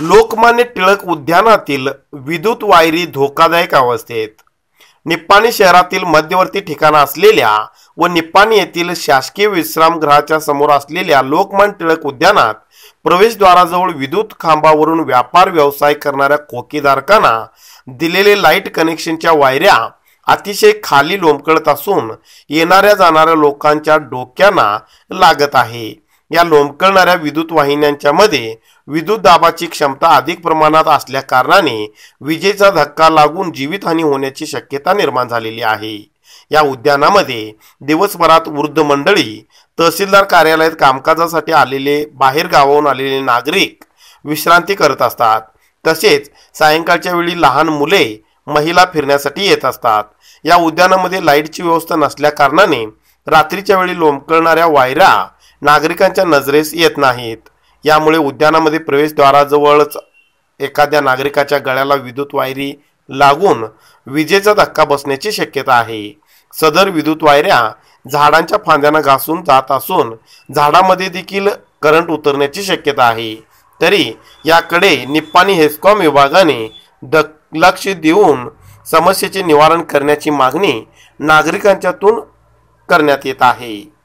लोकमान्य टिळक उद्यानातील विद्युत वायरी धोकादायक अवस्थेत निप्पाणी शहरातील मध्यवर्ती ठिकाण असलेल्या व निप्पाणी येथील शासकीय विश्रामगृहाच्या समोर असलेल्या लोकमान टिळक उद्यानात प्रवेशद्वाराजवळ विद्युत खांबावरून व्यापार व्यवसाय करणाऱ्या खोकीधारकांना दिलेले लाईट कनेक्शनच्या वायऱ्या अतिशय खाली लोंबकळत असून येणाऱ्या जाणाऱ्या लोकांच्या डोक्यांना लागत आहे या लोंबकळणाऱ्या विद्युत वाहिन्यांच्या मध्ये विद्युत दाबाची क्षमता अधिक प्रमाणात असल्या कारणाने विजेचा धक्का लागून जीवितहानी होण्याची शक्यता निर्माण झालेली आहे या उद्यानामध्ये दिवसभरात वृद्ध मंडळी तहसीलदार कार्यालयात कामकाजासाठी आलेले बाहेर गावाहून आलेले नागरिक विश्रांती करत असतात तसेच सायंकाळच्या वेळी लहान मुले महिला फिरण्यासाठी येत असतात या उद्यानामध्ये लाईटची व्यवस्था नसल्याकारणाने रात्रीच्या वेळी लोंबकळणाऱ्या वायरा नागरिकांच्या नजरेस येत नाहीत यामुळे उद्यानामध्ये प्रवेशद्वाराजवळच एखाद्या नागरिकाच्या गळ्याला विद्युत वायरी लागून विजेचा धक्का बसण्याची शक्यता आहे सदर विद्युत वायऱ्या झाडांच्या फांद्यांना घासून जात असून झाडामध्ये देखील करंट उतरण्याची शक्यता आहे तरी याकडे निप्पाणी हेस्कॉम विभागाने द लक्ष देऊन समस्येचे निवारण करण्याची मागणी नागरिकांच्यातून करण्यात येत आहे